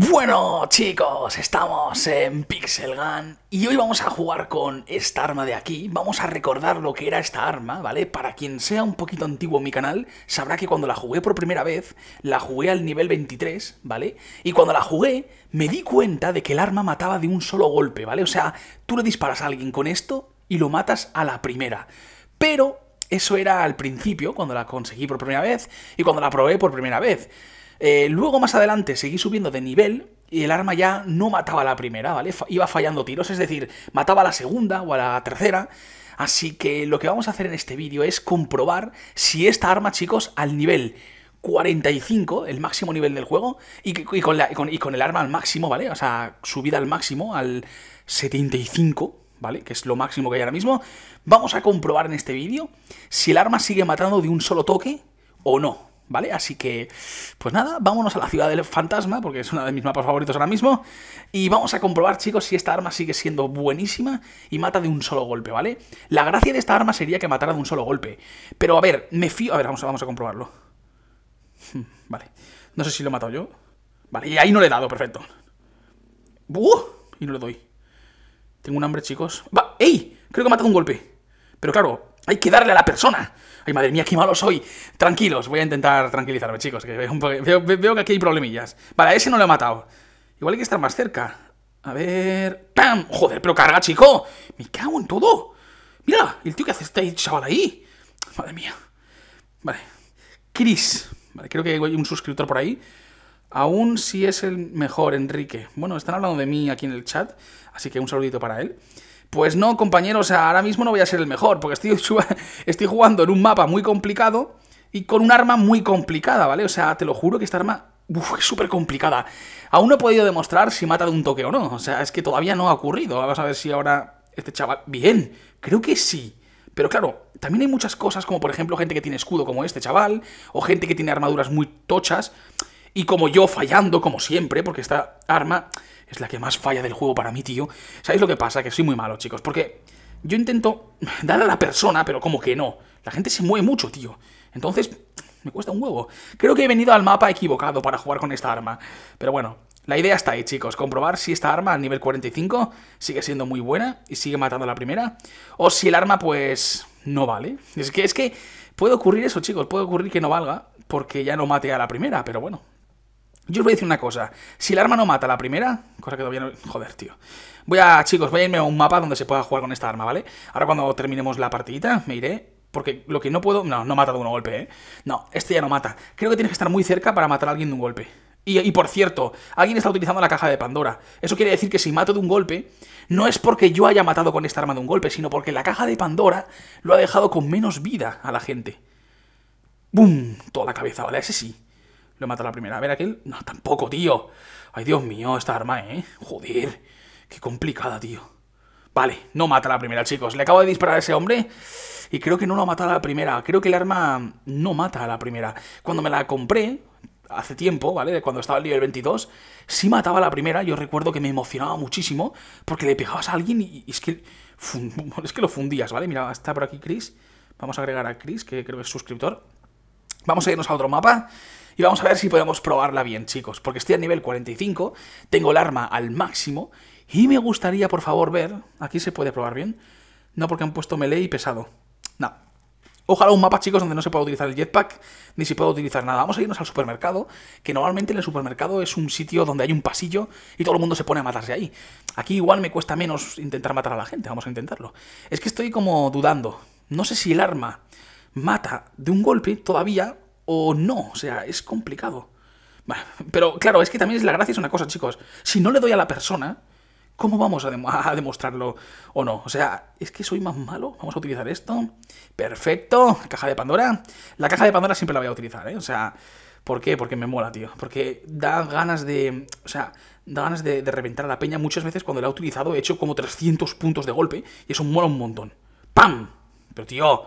Bueno chicos, estamos en Pixel Gun y hoy vamos a jugar con esta arma de aquí, vamos a recordar lo que era esta arma, ¿vale? Para quien sea un poquito antiguo en mi canal, sabrá que cuando la jugué por primera vez, la jugué al nivel 23, ¿vale? Y cuando la jugué, me di cuenta de que el arma mataba de un solo golpe, ¿vale? O sea, tú le disparas a alguien con esto y lo matas a la primera, pero eso era al principio, cuando la conseguí por primera vez y cuando la probé por primera vez. Eh, luego más adelante seguí subiendo de nivel y el arma ya no mataba a la primera, ¿vale? iba fallando tiros, es decir, mataba a la segunda o a la tercera. Así que lo que vamos a hacer en este vídeo es comprobar si esta arma, chicos, al nivel 45, el máximo nivel del juego, y, con y, con el arma al máximo, ¿vale? O sea, subida al máximo, al 75, ¿vale? Que es lo máximo que hay ahora mismo. Vamos a comprobar en este vídeo si el arma sigue matando de un solo toque o no, ¿vale? Así que, pues nada, vámonos a la ciudad del fantasma, porque es uno de mis mapas favoritos ahora mismo, y vamos a comprobar, chicos, si esta arma sigue siendo buenísima y mata de un solo golpe, ¿vale? La gracia de esta arma sería que matara de un solo golpe, pero a ver, me fío... A ver, vamos, a comprobarlo. Hmm, vale, no sé si lo he matado yo. Vale, y ahí no le he dado, perfecto. uh Y no le doy. Tengo un hambre, chicos. ¡Va! ¡Ey! Creo que ha matado un golpe. Pero claro, hay que darle a la persona. Ay, madre mía, qué malo soy. Tranquilos, voy a intentar tranquilizarme, chicos. Que veo, que aquí hay problemillas. Vale, a ese no lo he matado. Igual hay que estar más cerca. A ver... ¡Pam! Joder, pero carga, chico. Me cago en todo. Mira, el tío que hace este chaval ahí. Madre mía. Vale. Chris. Vale, creo que hay un suscriptor por ahí. Aún si es el mejor, Enrique. Bueno, están hablando de mí aquí en el chat, así que un saludito para él. Pues no, compañeros, ahora mismo no voy a ser el mejor, porque estoy, estoy jugando en un mapa muy complicado y con un arma muy complicada, ¿vale? O sea, te lo juro que esta arma Uf, es súper complicada. Aún no he podido demostrar si mata de un toque o no. O sea, es que todavía no ha ocurrido. Vamos a ver si ahora este chaval... Bien, creo que sí. Pero claro, también hay muchas cosas, como por ejemplo gente que tiene escudo como este chaval, o gente que tiene armaduras muy tochas, y como yo fallando, como siempre, porque esta arma es la que más falla del juego para mí, tío. ¿Sabéis lo que pasa? Que soy muy malo, chicos, porque yo intento dar a la persona, pero como que no. La gente se mueve mucho, tío. Entonces, me cuesta un huevo. Creo que he venido al mapa equivocado para jugar con esta arma. Pero bueno, la idea está ahí, chicos. Comprobar si esta arma al nivel 45 sigue siendo muy buena y sigue matando a la primera. O si el arma, pues, no vale. Es que, es que puede ocurrir eso, chicos. Puede ocurrir que no valga porque ya no mate a la primera. Pero bueno, yo os voy a decir una cosa, si el arma no mata la primera, cosa que todavía no... Joder, tío. Voy a, chicos, voy a irme a un mapa donde se pueda jugar con esta arma, ¿vale? Ahora cuando terminemos la partidita, me iré porque lo que no puedo... No, no mata de un golpe, ¿eh? No, este ya no mata. Creo que tienes que estar muy cerca para matar a alguien de un golpe. Y, y, por cierto, alguien está utilizando la caja de Pandora. Eso quiere decir que si mato de un golpe, no es porque yo haya matado con esta arma de un golpe, sino porque la caja de Pandora lo ha dejado con menos vida a la gente. ¡Bum! Toda la cabeza, ¿vale? Ese sí. Lo mata la primera. A ver, aquel. No, tampoco, tío. Ay, Dios mío, esta arma, ¿eh? Joder. Qué complicada, tío. Vale, no mata la primera, chicos. Le acabo de disparar a ese hombre y creo que no lo ha matado a la primera. Creo que el arma no mata a la primera. Cuando me la compré, hace tiempo, ¿vale? Cuando estaba el nivel 22, sí mataba a la primera. Yo recuerdo que me emocionaba muchísimo porque le pegabas a alguien y, es, que, es que lo fundías, ¿vale? Mira, está por aquí Chris. Vamos a agregar a Chris, que creo que es suscriptor. Vamos a irnos a otro mapa y vamos a ver si podemos probarla bien, chicos, porque estoy a nivel 45, tengo el arma al máximo y me gustaría, por favor, ver... ¿Aquí se puede probar bien? No, porque han puesto melee y pesado. No. Ojalá un mapa, chicos, donde no se pueda utilizar el jetpack, ni se pueda utilizar nada. Vamos a irnos al supermercado, que normalmente en el supermercado es un sitio donde hay un pasillo y todo el mundo se pone a matarse ahí. Aquí igual me cuesta menos intentar matar a la gente, vamos a intentarlo. Es que estoy como dudando. No sé si el arma mata de un golpe todavía o no. O sea, es complicado. Pero claro, es que también es la gracia es una cosa, chicos. Si no le doy a la persona, ¿cómo vamos a, demostrarlo o no? O sea, es que soy más malo. Vamos a utilizar esto. Perfecto. Caja de Pandora. La caja de Pandora siempre la voy a utilizar, ¿eh? O sea, ¿por qué? Porque me mola, tío. Porque da ganas de... O sea, da ganas de, reventar a la peña. Muchas veces cuando la he utilizado he hecho como 300 puntos de golpe y eso mola un montón. ¡Pam! Pero tío,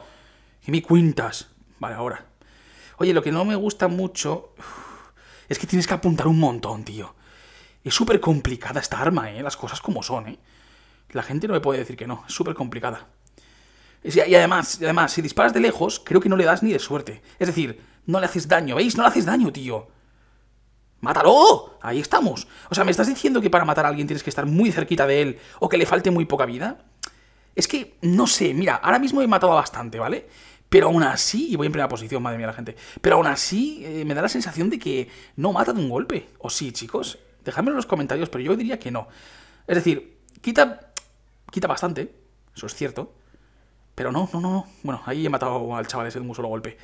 y me cuentas? Vale, ahora. Oye, lo que no me gusta mucho es que tienes que apuntar un montón, tío. Es súper complicada esta arma, ¿eh? Las cosas como son, ¿eh? La gente no me puede decir que no, es súper complicada. Y además, además, si disparas de lejos, creo que no le das ni de suerte. Es decir, no le haces daño, ¿veis? No le haces daño, tío. ¡Mátalo! Ahí estamos. O sea, ¿me estás diciendo que para matar a alguien tienes que estar muy cerquita de él o que le falte muy poca vida? Es que, no sé, mira, ahora mismo he matado bastante, ¿vale? Pero aún así, y voy en primera posición, madre mía la gente, pero aún así eh, me da la sensación de que no mata de un golpe. O sí, chicos, dejadmelo en los comentarios, pero yo diría que no. Es decir, quita, quita bastante, eso es cierto, pero no, no, no. Bueno, ahí he matado al chaval ese de un solo golpe.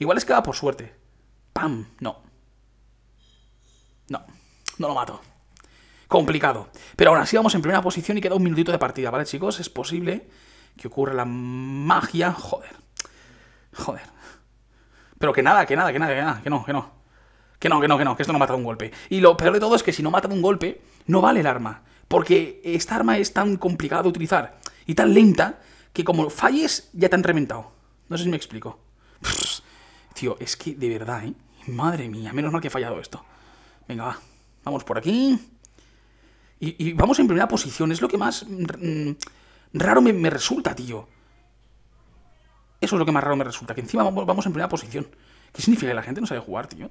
Igual es que va por suerte. ¡Pam! No. No, no lo mato. Complicado. Pero aún así vamos en primera posición y queda un minutito de partida, ¿vale, chicos? Es posible que ocurra la magia. Joder. Joder. Pero que nada, que nada, que nada, que nada, que no, que no. Que no, que no, que no, que esto no mata de un golpe. Y lo peor de todo es que si no mata de un golpe, no vale el arma. Porque esta arma es tan complicada de utilizar y tan lenta que como falles ya te han reventado. No sé si me explico. tío, es que de verdad, ¿eh? Madre mía, menos mal que he fallado esto. Venga, va. Vamos por aquí. Y, vamos en primera posición. Es lo que más mm, raro me resulta, tío. Eso es lo que más raro me resulta, que encima vamos en primera posición. ¿Qué significa que la gente no sabe jugar, tío?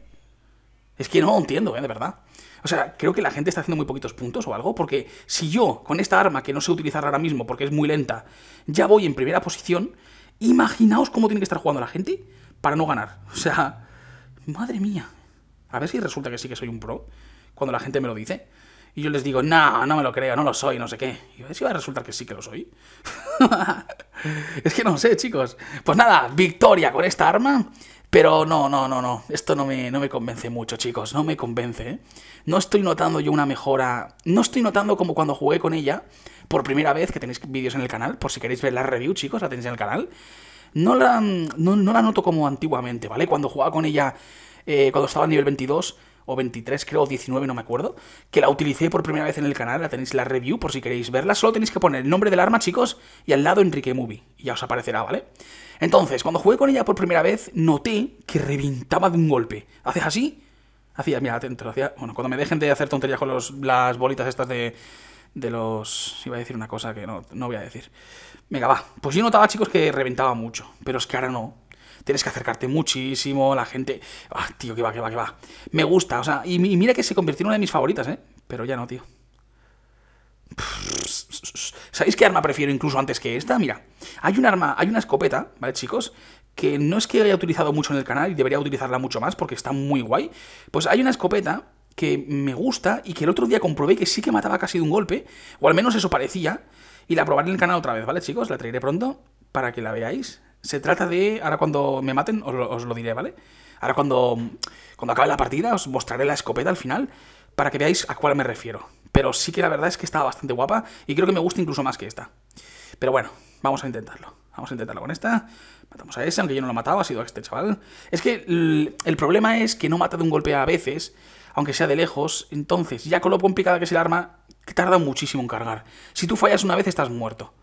Es que no entiendo, ¿eh? de verdad. O sea, creo que la gente está haciendo muy poquitos puntos o algo, porque si yo, con esta arma que no sé utilizar ahora mismo porque es muy lenta, ya voy en primera posición, imaginaos cómo tiene que estar jugando la gente para no ganar. O sea, madre mía. A ver si resulta que sí que soy un pro, cuando la gente me lo dice. Y yo les digo, no, no me lo creo, no lo soy, no sé qué. Y a ver si va a resultar que sí que lo soy. Es que no sé, chicos. Pues nada, victoria con esta arma. Pero no, no, no, no. Esto no me, no me convence mucho, chicos. No me convence. ¿eh? No estoy notando yo una mejora. No estoy notando como cuando jugué con ella. Por primera vez, que tenéis vídeos en el canal. Por si queréis ver la review, chicos, la tenéis en el canal. No la, no, la noto como antiguamente, ¿vale? Cuando jugaba con ella, eh, cuando estaba a nivel 22 o 23, creo, o 19, no me acuerdo, que la utilicé por primera vez en el canal, la tenéis la review por si queréis verla, solo tenéis que poner el nombre del arma, chicos, y al lado Enrique Movie, y ya os aparecerá, ¿vale? Entonces, cuando jugué con ella por primera vez, noté que reventaba de un golpe. Haces así, hacía, mira, atento, bueno, cuando me dejen de hacer tonterías con los, las bolitas estas de, de los... Iba a decir una cosa que no, no voy a decir. Venga, va. Pues yo notaba, chicos, que reventaba mucho. Pero es que ahora no tienes que acercarte muchísimo, la gente... Ah, tío, que va, que va, qué va. Me gusta, o sea, y, mira que se convirtió en una de mis favoritas, ¿eh? Pero ya no, tío. ¿Sabéis qué arma prefiero incluso antes que esta? Mira, hay un arma, hay una escopeta, ¿vale, chicos? Que no es que haya utilizado mucho en el canal y debería utilizarla mucho más porque está muy guay. Pues hay una escopeta que me gusta y que el otro día comprobé que sí que mataba casi de un golpe, o al menos eso parecía, y la probaré en el canal otra vez, ¿vale, chicos? La traeré pronto para que la veáis. Se trata de. Ahora cuando me maten, os lo, diré, ¿vale? Ahora cuando, cuando acabe la partida, os mostraré la escopeta al final para que veáis a cuál me refiero. Pero sí que la verdad es que está bastante guapa y creo que me gusta incluso más que esta. Pero bueno, vamos a intentarlo. Vamos a intentarlo con esta. Matamos a esa, aunque yo no lo mataba ha sido a este chaval. Es que el problema es que no mata de un golpe a veces, aunque sea de lejos. Entonces, ya con lo complicada que es el arma, que tarda muchísimo en cargar. Si tú fallas una vez, estás muerto.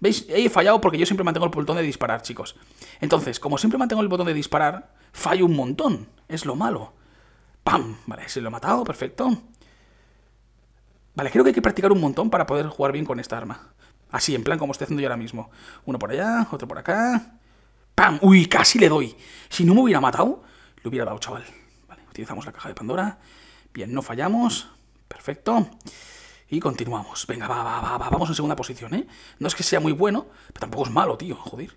¿Veis? He fallado porque yo siempre mantengo el botón de disparar, chicos. Entonces, como siempre mantengo el botón de disparar, fallo un montón. Es lo malo. ¡Pam! Vale, se lo he matado, perfecto. Vale, creo que hay que practicar un montón para poder jugar bien con esta arma. Así, en plan como estoy haciendo yo ahora mismo. Uno por allá, otro por acá. ¡Pam! ¡Uy! Casi le doy. Si no me hubiera matado, le hubiera dado, chaval. Vale, utilizamos la caja de Pandora. Bien, no fallamos. Perfecto. Y continuamos. Venga, va, va, va, vamos en segunda posición, ¿eh? No es que sea muy bueno, pero tampoco es malo, tío, joder.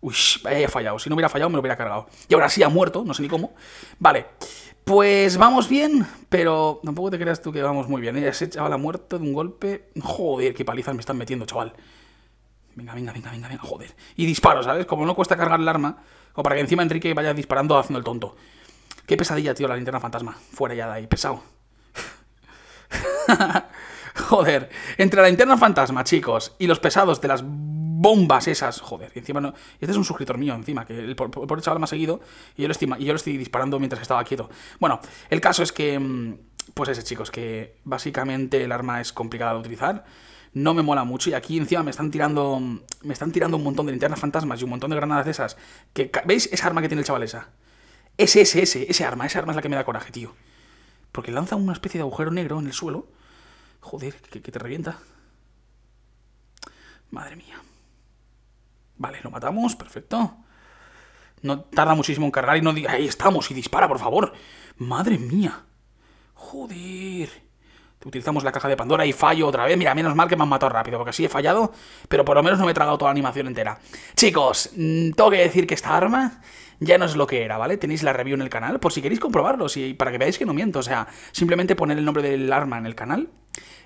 Uy, vaya, fallado. Si no hubiera fallado, me lo hubiera cargado. Y ahora sí ha muerto, no sé ni cómo. Vale, pues vamos bien, pero tampoco te creas tú que vamos muy bien. ¿eh? Ese chaval la muerto de un golpe. Joder, qué palizas me están metiendo, chaval. Venga, venga, venga, venga, venga, joder. Y disparo, ¿sabes? Como no cuesta cargar el arma, o para que encima Enrique vaya disparando haciendo el tonto. Qué pesadilla, tío, la linterna fantasma. Fuera ya de ahí, pesado. joder, entre la interna fantasma, chicos, y los pesados de las bombas esas, joder, encima no, este es un suscriptor mío, encima, que el, por, chaval me ha seguido, y yo, lo estoy, y yo lo estoy disparando mientras estaba quieto. Bueno, el caso es que, mm, pues ese, chicos, que básicamente el arma es complicada de utilizar, no me mola mucho, y aquí encima me están tirando, mm, me están tirando un montón de linternas fantasmas y un montón de granadas de esas, que, ¿veis esa arma que tiene el chaval esa? ese, ese, ese, ese arma, esa arma es la que me da coraje, tío. Porque lanza una especie de agujero negro en el suelo Joder, que, te revienta. Madre mía. Vale, lo matamos, perfecto. No tarda muchísimo en cargar y no diga, ahí estamos, y dispara, por favor. Madre mía. Joder. Utilizamos la caja de Pandora y fallo otra vez. Mira, menos mal que me han matado rápido, porque así he fallado, pero por lo menos no me he tragado toda la animación entera. Chicos, mm, tengo que decir que esta arma ya no es lo que era, ¿vale? Tenéis la review en el canal, por si queréis comprobarlo, y para que veáis que no miento. O sea, simplemente poner el nombre del arma en el canal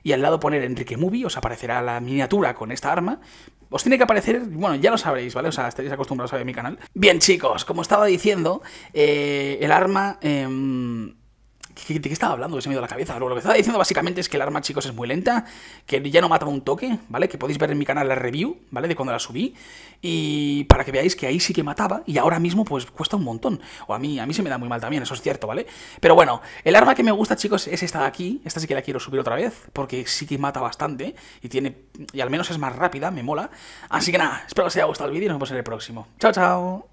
y al lado poner Enrique Movie, os aparecerá la miniatura con esta arma. Os tiene que aparecer, bueno, ya lo sabréis, ¿vale? O sea, estaréis acostumbrados a ver mi canal. Bien, chicos, como estaba diciendo, eh, el arma... Em, ¿De qué estaba hablando? Que se me ha ido la cabeza. Lo que estaba diciendo básicamente es que el arma, chicos, es muy lenta, que ya no mata un toque, ¿vale? Que podéis ver en mi canal la review, ¿vale? De cuando la subí. Y para que veáis que ahí sí que mataba y ahora mismo pues cuesta un montón. O a mí, a mí se me da muy mal también, eso es cierto, ¿vale? Pero bueno, el arma que me gusta, chicos, es esta de aquí. Esta sí que la quiero subir otra vez, porque sí que mata bastante y tiene... Y al menos es más rápida, me mola. Así que nada, espero que os haya gustado el vídeo y nos vemos en el próximo. Chao, chao.